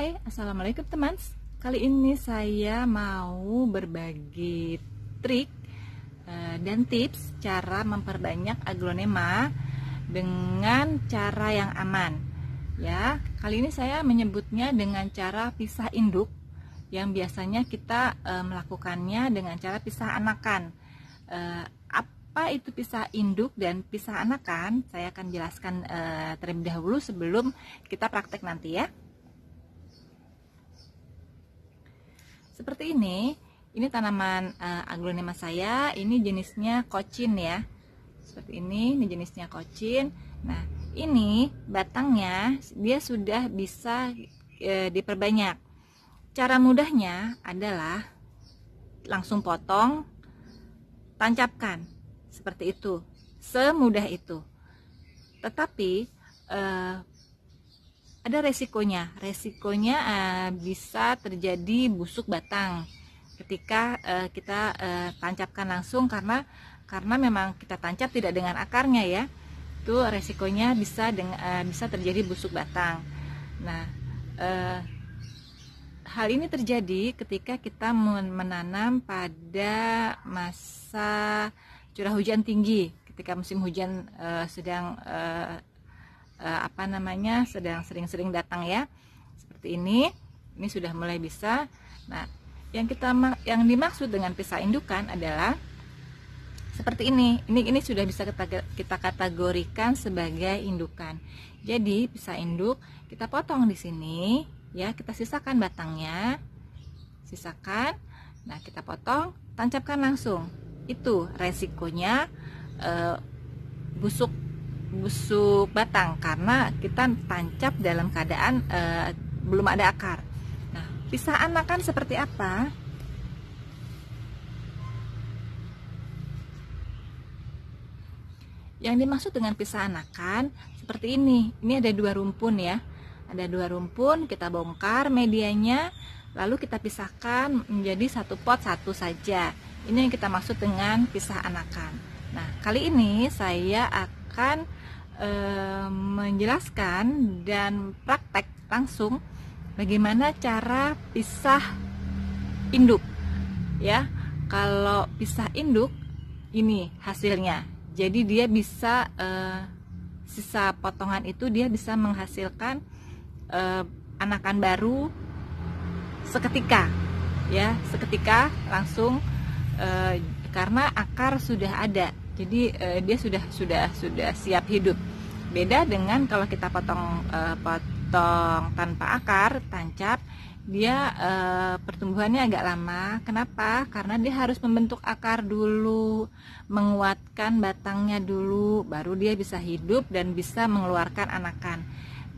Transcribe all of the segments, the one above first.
Hai, Assalamualaikum teman Kali ini saya mau berbagi trik eh, dan tips cara memperbanyak aglonema dengan cara yang aman ya Kali ini saya menyebutnya dengan cara pisah induk yang biasanya kita eh, melakukannya dengan cara pisah anakan eh, apa itu pisah induk dan pisah anakan saya akan jelaskan terlebih dahulu sebelum kita praktek nanti ya seperti ini ini tanaman uh, aglonema saya ini jenisnya kocin ya seperti ini ini jenisnya kocin nah ini batangnya dia sudah bisa e, diperbanyak cara mudahnya adalah langsung potong tancapkan seperti itu semudah itu tetapi e, ada resikonya. Resikonya uh, bisa terjadi busuk batang ketika uh, kita uh, tancapkan langsung karena karena memang kita tancap tidak dengan akarnya ya. Itu resikonya bisa dengan, uh, bisa terjadi busuk batang. Nah, uh, hal ini terjadi ketika kita menanam pada masa curah hujan tinggi. Ketika musim hujan uh, sedang uh, uh, apa namanya sedang sering-sering datang ya seperti ini ini sudah mulai bisa nah yang kita yang dimaksud dengan pisah indukan adalah seperti ini ini ini sudah bisa kita, kita kategorikan sebagai indukan jadi pisah induk kita potong di sini ya kita sisakan batangnya sisakan nah kita potong tancapkan langsung itu resikonya e, busuk busuk batang karena kita tancap dalam keadaan e, belum ada akar. Nah, pisah anakan seperti apa? Yang dimaksud dengan pisah anakan seperti ini. Ini ada dua rumpun ya. Ada dua rumpun, kita bongkar medianya, lalu kita pisahkan menjadi satu pot satu saja. Ini yang kita maksud dengan pisah anakan. Nah, kali ini saya akan Eh, menjelaskan dan praktek langsung bagaimana cara pisah induk ya kalau pisah induk ini hasilnya jadi dia bisa eh, sisa potongan itu dia bisa menghasilkan eh, anakan baru seketika ya seketika langsung eh, karena akar sudah ada jadi uh, dia sudah sudah sudah siap hidup beda dengan kalau kita potong uh, potong tanpa akar tancap dia eh, pertumbuhannya agak lama kenapa karena dia harus membentuk akar dulu menguatkan batangnya dulu baru dia bisa hidup dan bisa mengeluarkan anakan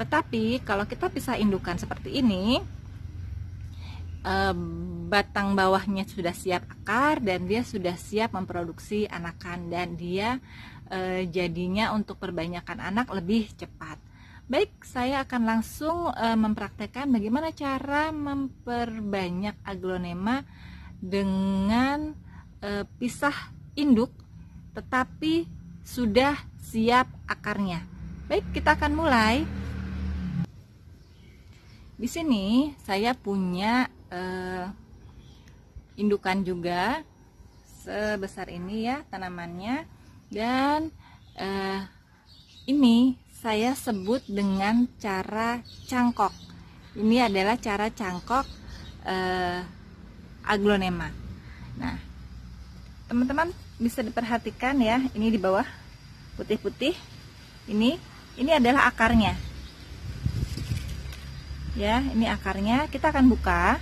tetapi kalau kita bisa indukan seperti ini batang bawahnya sudah siap akar dan dia sudah siap memproduksi anakan dan dia e, jadinya untuk perbanyakan anak lebih cepat. Baik, saya akan langsung e, mempraktekkan bagaimana cara memperbanyak aglonema dengan e, pisah induk tetapi sudah siap akarnya. Baik, kita akan mulai. Di sini saya punya indukan juga sebesar ini ya tanamannya dan eh, ini saya sebut dengan cara cangkok ini adalah cara cangkok eh, aglonema nah teman-teman bisa diperhatikan ya ini di bawah putih-putih ini ini adalah akarnya ya ini akarnya kita akan buka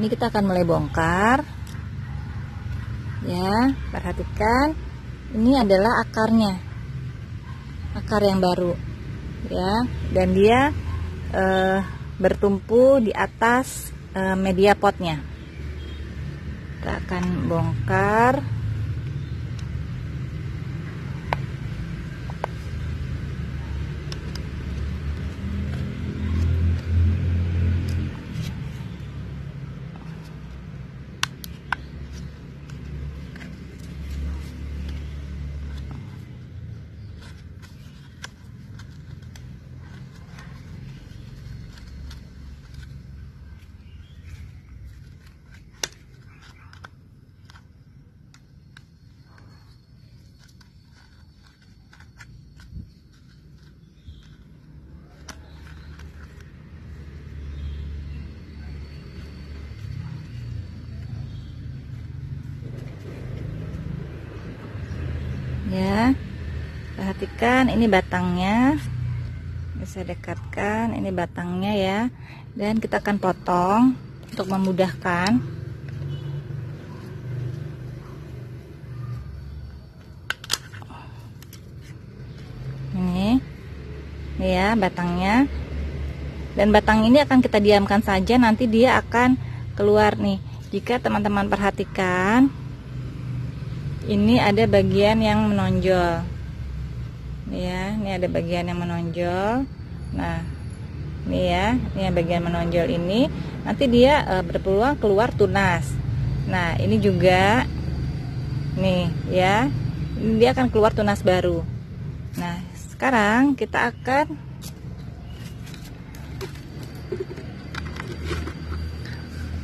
ini kita akan mulai bongkar ya perhatikan ini adalah akarnya akar yang baru ya dan dia e, bertumpu di atas e, media potnya kita akan bongkar ya perhatikan ini batangnya bisa dekatkan ini batangnya ya dan kita akan potong untuk memudahkan ini ini ya batangnya dan batang ini akan kita diamkan saja nanti dia akan keluar nih jika teman-teman perhatikan ini ada bagian yang menonjol ya ini ada bagian yang menonjol nah ini ya ini bagian menonjol ini nanti dia e, berpeluang keluar tunas nah ini juga nih ya ini dia akan keluar tunas baru nah sekarang kita akan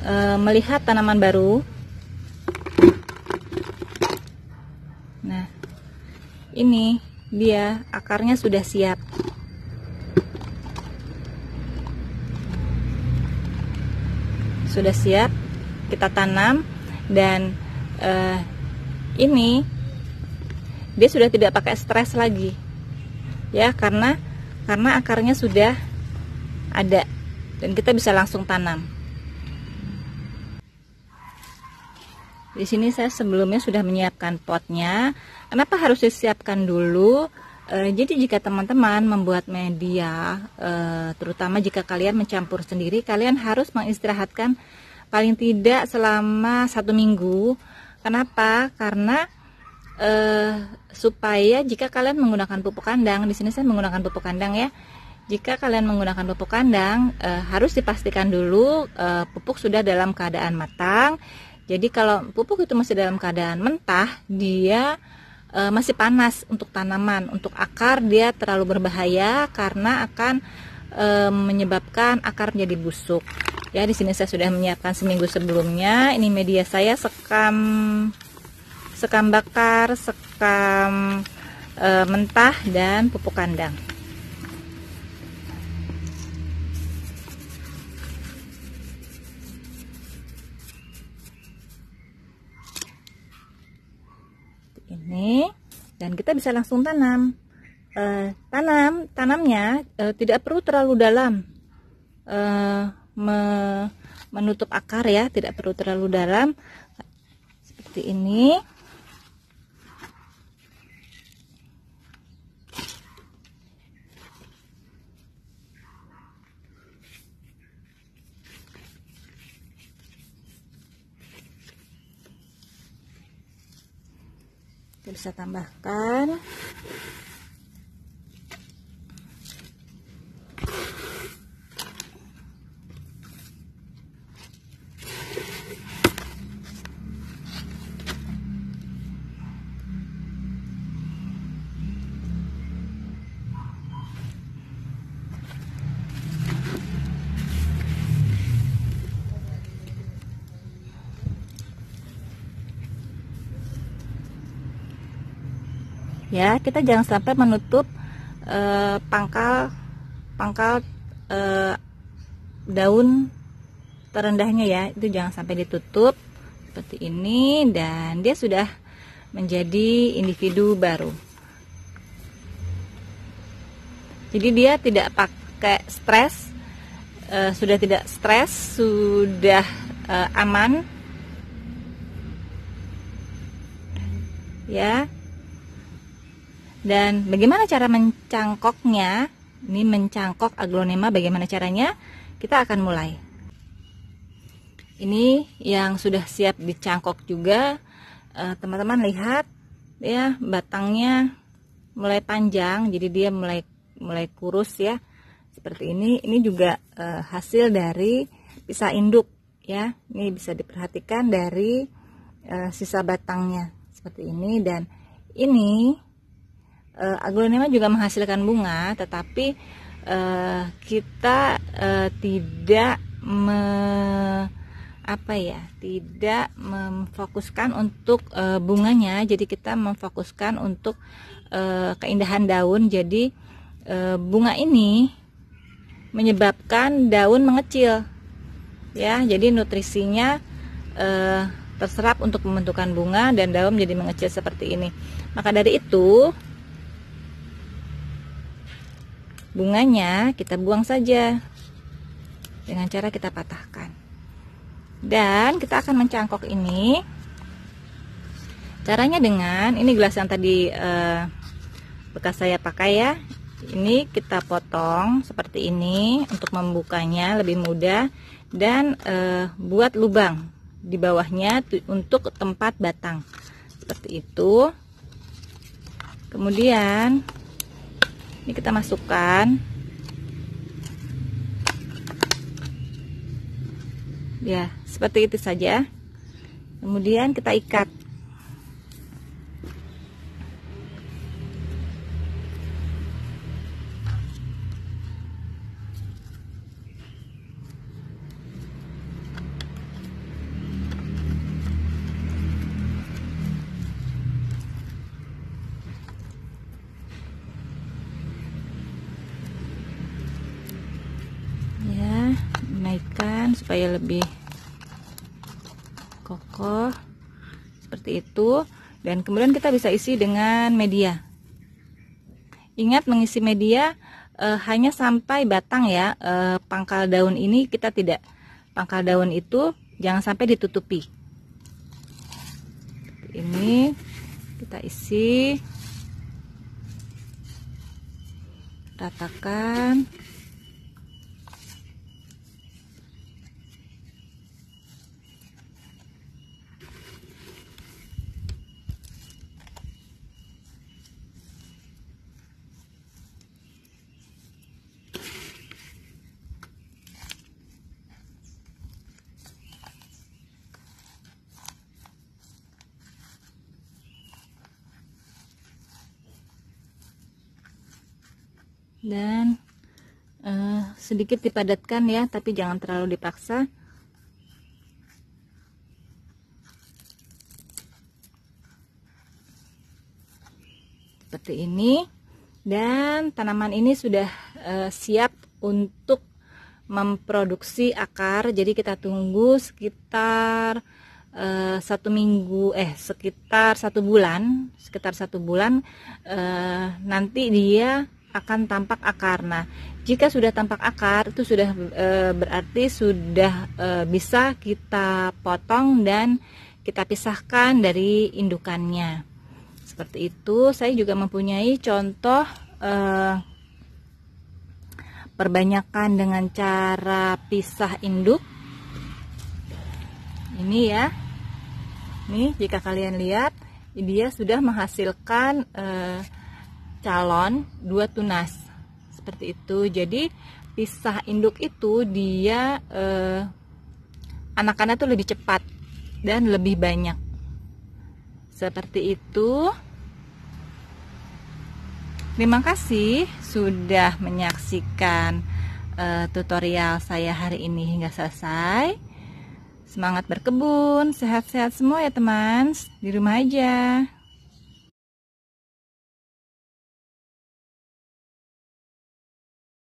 e, melihat tanaman baru ini dia akarnya sudah siap sudah siap kita tanam dan eh, ini dia sudah tidak pakai stres lagi ya karena karena akarnya sudah ada dan kita bisa langsung tanam di sini saya sebelumnya sudah menyiapkan potnya Kenapa harus disiapkan dulu? E, jadi jika teman-teman membuat media, e, terutama jika kalian mencampur sendiri, kalian harus mengistirahatkan paling tidak selama satu minggu. Kenapa? Karena e, supaya jika kalian menggunakan pupuk kandang, di sini saya menggunakan pupuk kandang ya. Jika kalian menggunakan pupuk kandang, e, harus dipastikan dulu e, pupuk sudah dalam keadaan matang. Jadi kalau pupuk itu masih dalam keadaan mentah, dia e, masih panas untuk tanaman. Untuk akar dia terlalu berbahaya karena akan e, menyebabkan akar menjadi busuk. Ya, di sini saya sudah menyiapkan seminggu sebelumnya. Ini media saya sekam sekam bakar, sekam e, mentah dan pupuk kandang. kita bisa langsung tanam uh, tanam tanamnya uh, tidak perlu terlalu dalam uh, me menutup akar ya tidak perlu terlalu dalam seperti ini bisa tambahkan ya kita jangan sampai menutup eh, pangkal pangkal eh, daun terendahnya ya itu jangan sampai ditutup seperti ini dan dia sudah menjadi individu baru jadi dia tidak pakai stres eh, sudah tidak stres sudah eh, aman ya dan bagaimana cara mencangkoknya? Ini mencangkok aglonema bagaimana caranya? Kita akan mulai. Ini yang sudah siap dicangkok juga. Eh, teman-teman lihat ya batangnya mulai panjang jadi dia mulai mulai kurus ya seperti ini ini juga eh, hasil dari pisah induk ya ini bisa diperhatikan dari eh, sisa batangnya seperti ini dan ini uh, aglonema juga menghasilkan bunga tetapi uh, kita uh, tidak me, apa ya tidak memfokuskan untuk uh, bunganya jadi kita memfokuskan untuk uh, keindahan daun jadi uh, bunga ini menyebabkan daun mengecil ya jadi nutrisinya terserap untuk pembentukan bunga dan daun menjadi mengecil seperti ini maka dari itu bunganya kita buang saja dengan cara kita patahkan dan kita akan mencangkok ini caranya dengan ini gelas yang tadi eh, bekas saya pakai ya ini kita potong seperti ini untuk membukanya lebih mudah dan eh, buat lubang di bawahnya untuk tempat batang seperti itu kemudian ini kita masukkan ya seperti itu saja kemudian kita ikat supaya lebih kokoh seperti itu dan kemudian kita bisa isi dengan media ingat mengisi media e, hanya sampai batang ya e, pangkal daun ini kita tidak pangkal daun itu jangan sampai ditutupi ini kita isi ratakan dan uh, sedikit dipadatkan ya tapi jangan terlalu dipaksa seperti ini dan tanaman ini sudah uh, siap untuk memproduksi akar jadi kita tunggu sekitar Uh, satu minggu eh sekitar satu bulan sekitar satu bulan uh, nanti dia akan tampak akar. Nah, jika sudah tampak akar itu sudah e, berarti sudah e, bisa kita potong dan kita pisahkan dari indukannya. Seperti itu, saya juga mempunyai contoh e, perbanyakan dengan cara pisah induk. Ini ya. ini jika kalian lihat, dia sudah menghasilkan e, calon dua tunas seperti itu jadi pisah induk itu dia eh, anak anak tuh lebih cepat dan lebih banyak seperti itu terima kasih sudah menyaksikan eh, tutorial saya hari ini hingga selesai semangat berkebun sehat-sehat semua ya teman di rumah aja